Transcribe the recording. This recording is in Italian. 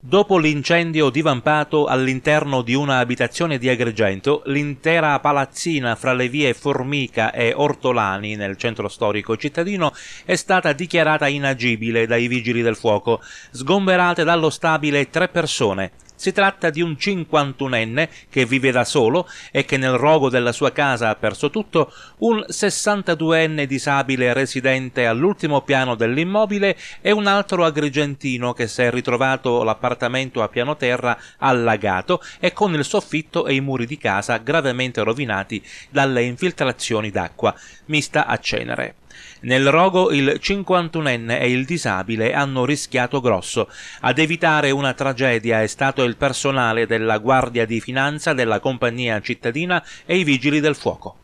Dopo l'incendio divampato all'interno di una abitazione di Agrigento, l'intera palazzina fra le vie Formica e Ortolani nel centro storico cittadino è stata dichiarata inagibile dai vigili del fuoco, sgomberate dallo stabile tre persone, si tratta di un 51enne che vive da solo e che nel rogo della sua casa ha perso tutto, un 62enne disabile residente all'ultimo piano dell'immobile e un altro agrigentino che si è ritrovato l'appartamento a piano terra allagato e con il soffitto e i muri di casa gravemente rovinati dalle infiltrazioni d'acqua mista a cenere. Nel rogo il 51enne e il disabile hanno rischiato grosso. Ad evitare una tragedia è stato il il personale della Guardia di Finanza della Compagnia Cittadina e i Vigili del Fuoco.